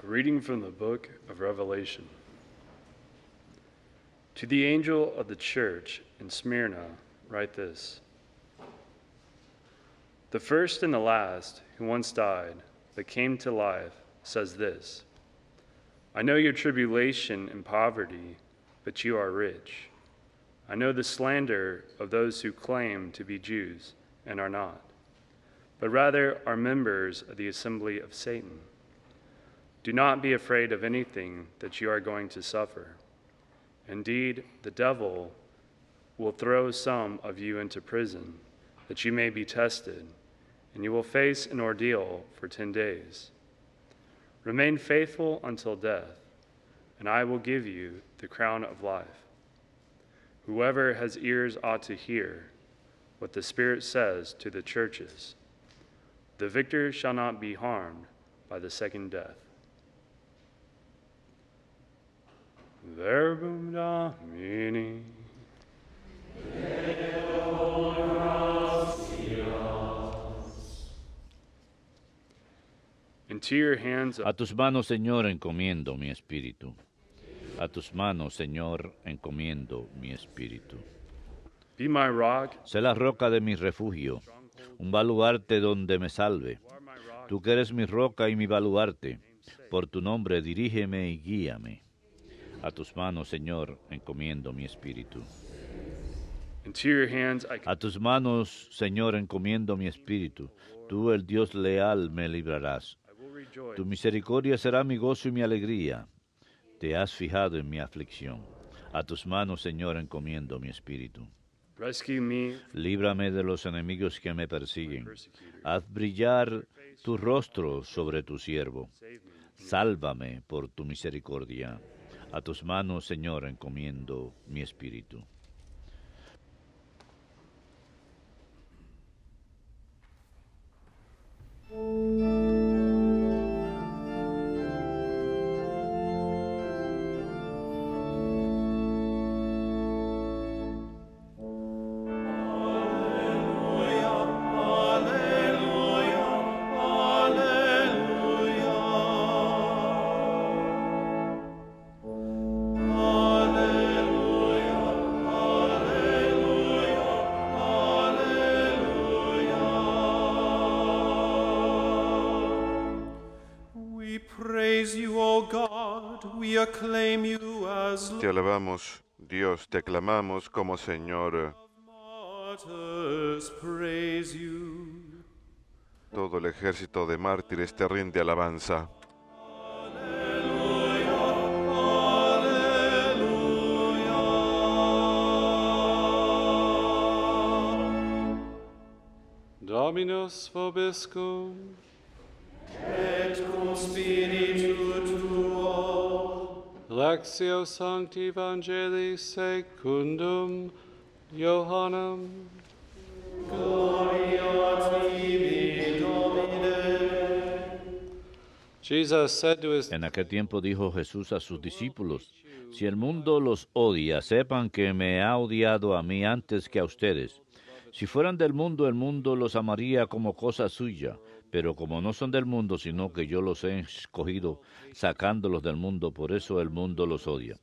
A reading from the book of Revelation. To the angel of the church in Smyrna, write this The first and the last who once died, but came to life, says this I know your tribulation and poverty, but you are rich. I know the slander of those who claim to be Jews and are not, but rather are members of the assembly of Satan do not be afraid of anything that you are going to suffer. Indeed, the devil will throw some of you into prison, that you may be tested, and you will face an ordeal for ten days. Remain faithful until death, and I will give you the crown of life. Whoever has ears ought to hear what the Spirit says to the churches. The victor shall not be harmed by the second death. A tus manos, Señor, encomiendo mi espíritu. A tus manos, Señor, encomiendo mi espíritu. Sé la roca de mi refugio, un baluarte donde me salve. Tú que eres mi roca y mi baluarte, por tu nombre dirígeme y guíame. A tus manos, Señor, encomiendo mi espíritu. A tus manos, Señor, encomiendo mi espíritu. Tú, el Dios leal, me librarás. Tu misericordia será mi gozo y mi alegría. Te has fijado en mi aflicción. A tus manos, Señor, encomiendo mi espíritu. Líbrame de los enemigos que me persiguen. Haz brillar tu rostro sobre tu siervo. Sálvame por tu misericordia. A tus manos, Señor, encomiendo mi espíritu. Dios, te clamamos como Señor. Todo el ejército de mártires te rinde alabanza. Dominus vobiscum. Sancti Evangelii Secundum Johannem. En aquel tiempo dijo Jesús a sus discípulos, si el mundo los odia, sepan que me ha odiado a mí antes que a ustedes. Si fueran del mundo, el mundo los amaría como cosa suya pero como no son del mundo, sino que yo los he escogido sacándolos del mundo, por eso el mundo los odia.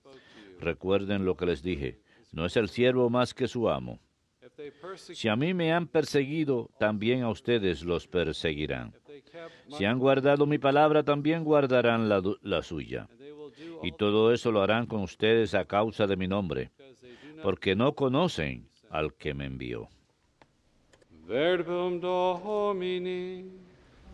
Recuerden lo que les dije, no es el siervo más que su amo. Si a mí me han perseguido, también a ustedes los perseguirán. Si han guardado mi palabra, también guardarán la, suya. Y todo eso lo harán con ustedes a causa de mi nombre, porque no conocen al que me envió. Verbum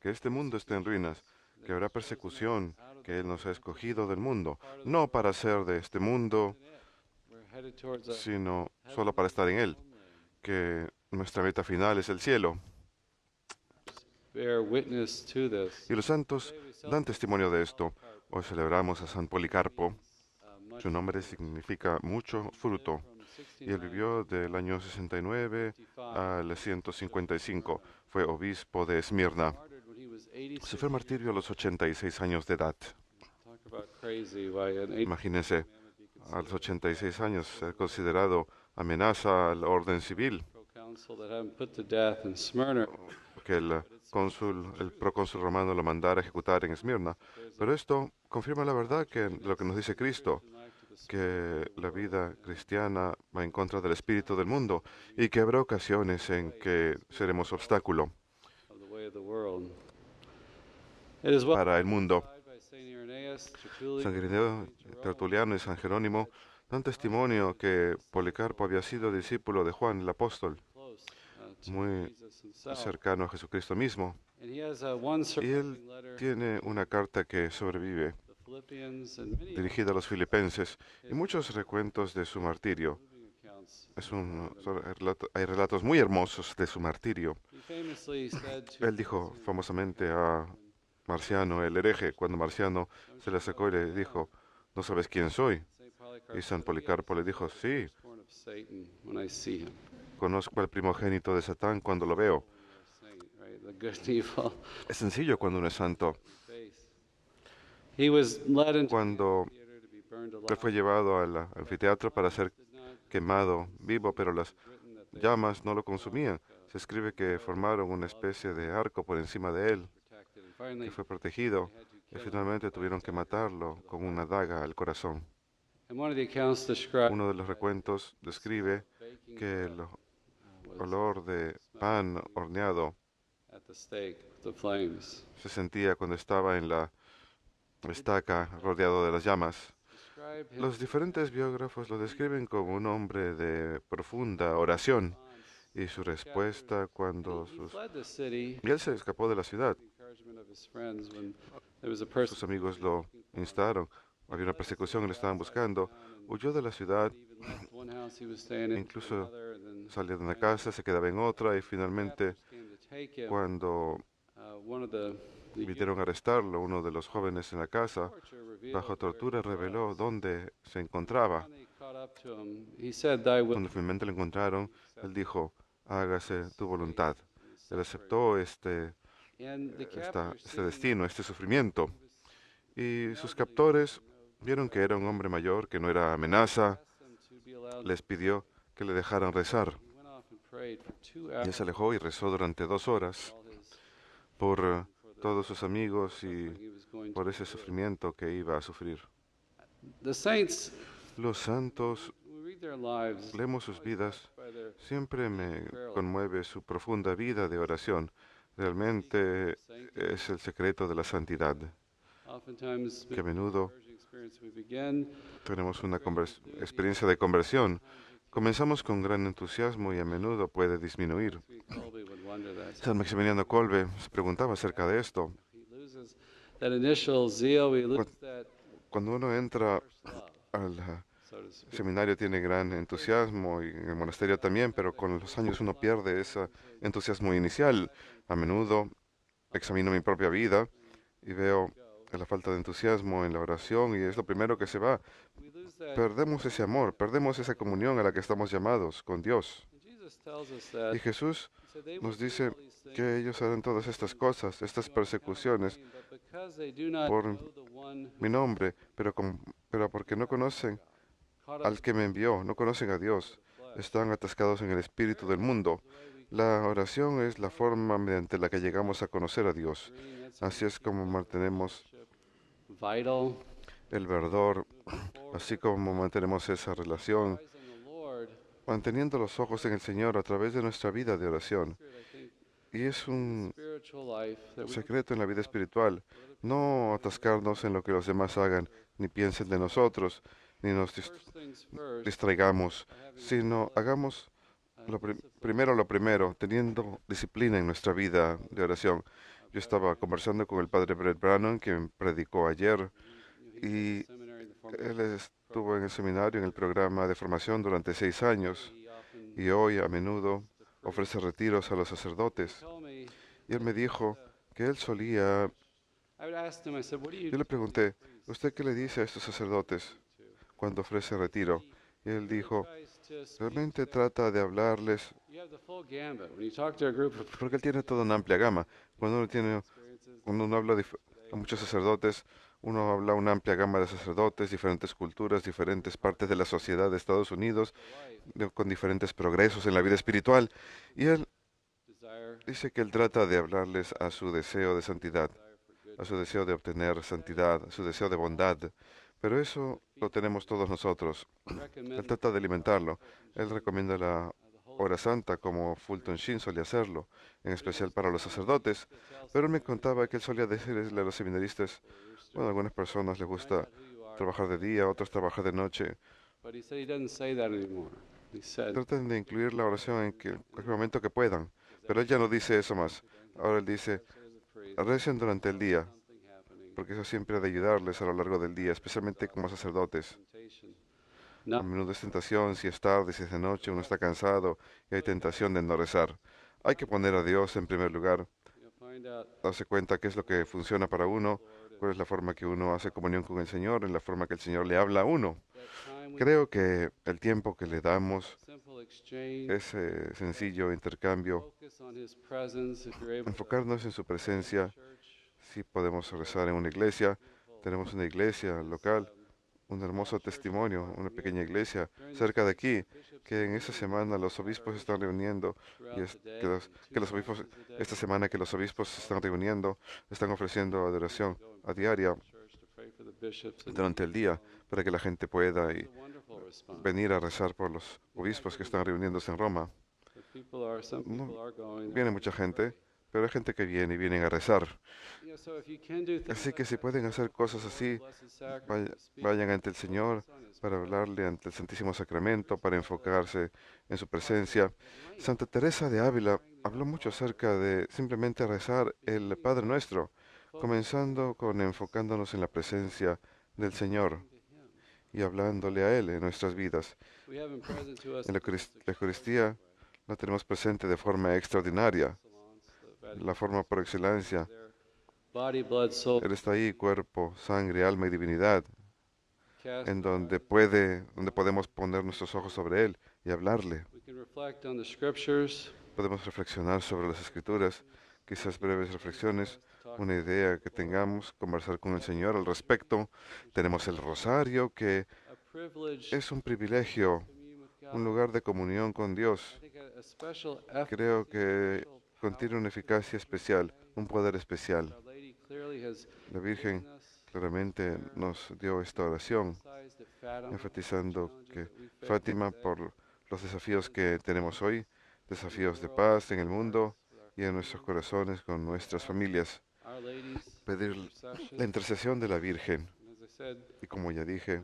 que este mundo esté en ruinas, que habrá persecución, que Él nos ha escogido del mundo, no para ser de este mundo, sino solo para estar en Él, que nuestra meta final es el cielo. Y los santos dan testimonio de esto. Hoy celebramos a San Policarpo. Su nombre significa mucho fruto. Y él vivió del año 69 al 155. Fue obispo de Esmirna. Pues se fue martirio a los 86 años de edad. Imagínense, a los 86 años, considerado amenaza al orden civil. Que el cónsul, el procónsul romano lo mandara a ejecutar en Esmirna. Pero esto confirma la verdad que lo que nos dice Cristo, que la vida cristiana va en contra del espíritu del mundo y que habrá ocasiones en que seremos obstáculo para el mundo. San Ireneo, Tertuliano y San Jerónimo dan testimonio que Policarpo había sido discípulo de Juan el apóstol, uh, muy cercano a Jesucristo mismo. Uh, y él tiene una carta que sobrevive, dirigida a los filipenses, y muchos recuentos de su martirio. hay relatos muy hermosos de su martirio. Él dijo uh, famosamente a Marciano, el hereje, cuando Marciano se le sacó y le dijo, ¿no sabes quién soy? Y San Policarpo le dijo, sí, conozco al primogénito de Satán cuando lo veo. Es sencillo cuando uno es santo. Cuando fue llevado al anfiteatro para ser quemado vivo, pero las llamas no lo consumían. Se escribe que formaron una especie de arco por encima de él. Y fue protegido, y finalmente tuvieron que matarlo con una daga al corazón. Uno de los recuentos describe que el uh, olor de pan horneado se sentía cuando estaba en la estaca rodeado de las llamas. Los diferentes biógrafos lo describen como un hombre de profunda oración y su respuesta cuando él se escapó de la ciudad sus amigos lo instaron. Había una persecución, lo estaban buscando. Huyó de la ciudad, incluso salió de una casa, se quedaba en otra y finalmente cuando uh, vinieron a arrestarlo, uno de los jóvenes en la casa, bajo tortura, reveló dónde se encontraba. Cuando finalmente lo encontraron, él dijo, hágase tu voluntad. Él aceptó este eh, este destino, este sufrimiento. Y sus captores vieron que era un hombre mayor, que no era amenaza, les pidió que le dejaran rezar. Y se alejó y rezó durante dos horas por eh, todos sus amigos y por ese sufrimiento que iba a sufrir. Los santos, leemos sus vidas, siempre me conmueve su profunda vida de oración realmente es el secreto de la santidad. Que a menudo tenemos una experiencia de conversión. Comenzamos con gran entusiasmo y a menudo puede disminuir. San Maximiliano Colbe se preguntaba acerca de esto. Cuando uno entra al el seminario tiene gran entusiasmo y el monasterio también, pero con los años uno pierde ese entusiasmo inicial. A menudo examino mi propia vida y veo la falta de entusiasmo en la oración y es lo primero que se va. Perdemos ese amor, perdemos esa comunión a la que estamos llamados con Dios. Y Jesús nos dice que ellos harán todas estas cosas, estas persecuciones por mi nombre, pero, pero porque no conocen al que me envió. No conocen a Dios. Están atascados en el espíritu del mundo. La oración es la forma mediante la que llegamos a conocer a Dios. Así es como mantenemos el verdor, así como mantenemos esa relación, manteniendo los ojos en el Señor a través de nuestra vida de oración. Y es un secreto en la vida espiritual, no atascarnos en lo que los demás hagan, ni piensen de nosotros, ni nos distraigamos, sino hagamos lo primero lo primero, teniendo disciplina en nuestra vida de oración. Yo estaba conversando con el padre Brett Brannon, quien predicó ayer, y él estuvo en el seminario, en el programa de formación durante seis años, y hoy a menudo ofrece retiros a los sacerdotes. Y él me dijo que él solía... Yo le pregunté, ¿usted qué le dice a estos sacerdotes? cuando ofrece retiro. Y él dijo, realmente trata de hablarles, porque él tiene toda una amplia gama. Cuando uno, tiene, cuando uno habla a muchos sacerdotes, uno habla una amplia gama de sacerdotes, diferentes culturas, diferentes partes de la sociedad de Estados Unidos, con diferentes progresos en la vida espiritual. Y él dice que él trata de hablarles a su deseo de santidad, a su deseo de obtener santidad, a su deseo de bondad. Pero eso lo tenemos todos nosotros. Él trata de alimentarlo. Él recomienda la hora santa como Fulton Sheen solía hacerlo, en especial para los sacerdotes, pero él me contaba que él solía decirle a los seminaristas, bueno, a algunas personas les gusta trabajar de día, otros trabajar de noche. Traten de incluir la oración en cualquier momento que puedan, pero él ya no dice eso más. Ahora él dice, recen durante el día, porque eso siempre ha de ayudarles a lo largo del día, especialmente como sacerdotes. A menudo es tentación, si es tarde, si es de noche, uno está cansado y hay tentación de no rezar. Hay que poner a Dios en primer lugar, darse cuenta qué es lo que funciona para uno, cuál es la forma que uno hace comunión con el Señor, en la forma que el Señor le habla a uno. Creo que el tiempo que le damos, ese eh, sencillo intercambio, enfocarnos en su presencia, podemos rezar en una iglesia. Tenemos una iglesia local, un hermoso testimonio, una pequeña iglesia cerca de aquí, que en esta semana los obispos están reuniendo, y que, los, obispos, esta semana que los obispos están reuniendo, están ofreciendo adoración a diaria durante el día para que la gente pueda y venir a rezar por los obispos que están reuniéndose en Roma. viene mucha gente pero hay gente que viene y vienen a rezar. Así que si pueden hacer cosas así, vayan ante el Señor para hablarle ante el Santísimo Sacramento, para enfocarse en su presencia. Santa Teresa de Ávila habló mucho acerca de simplemente rezar el Padre Nuestro, comenzando con enfocándonos en la presencia del Señor y hablándole a Él en nuestras vidas. En la Eucaristía la tenemos presente de forma extraordinaria la forma por excelencia. Él está ahí, cuerpo, sangre, alma y divinidad, en donde puede, donde podemos poner nuestros ojos sobre él y hablarle. Podemos reflexionar sobre las escrituras, quizás breves reflexiones, una idea que tengamos, conversar con el Señor al respecto. Tenemos el rosario, que es un privilegio, un lugar de comunión con Dios. Creo que contiene una eficacia especial, un poder especial. La Virgen claramente nos dio esta oración, enfatizando que Fátima, por los desafíos que tenemos hoy, desafíos de paz en el mundo y en nuestros corazones con nuestras familias, pedir la intercesión de la Virgen. Y como ya dije,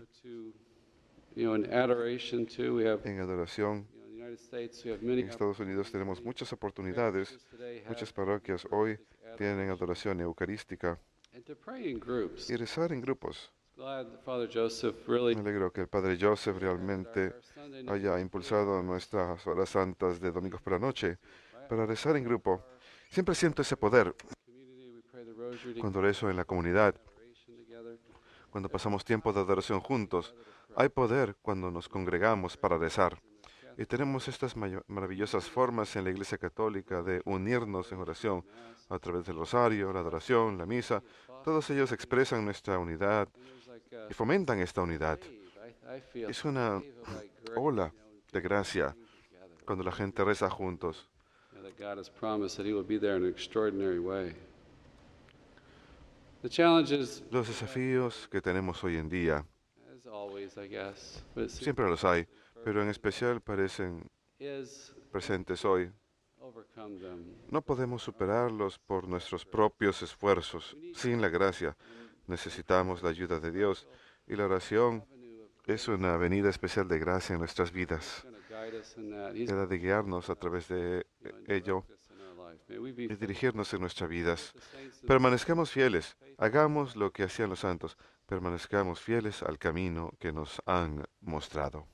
en adoración en Estados Unidos tenemos muchas oportunidades, muchas parroquias hoy tienen adoración eucarística y rezar en grupos. Me alegro que el Padre Joseph realmente haya impulsado nuestras horas santas de domingos por la noche para rezar en grupo. Siempre siento ese poder cuando rezo en la comunidad, cuando pasamos tiempo de adoración juntos. Hay poder cuando nos congregamos para rezar. Y tenemos estas maravillosas formas en la Iglesia Católica de unirnos en oración a través del rosario, la adoración, la misa. Todos ellos expresan nuestra unidad y fomentan esta unidad. Es una ola de gracia cuando la gente reza juntos. Los desafíos que tenemos hoy en día, siempre los hay, pero en especial parecen presentes hoy. No podemos superarlos por nuestros propios esfuerzos. Sin la gracia necesitamos la ayuda de Dios y la oración es una avenida especial de gracia en nuestras vidas. Queda de guiarnos a través de ello y dirigirnos en nuestras vidas. Permanezcamos fieles, hagamos lo que hacían los santos, permanezcamos fieles al camino que nos han mostrado.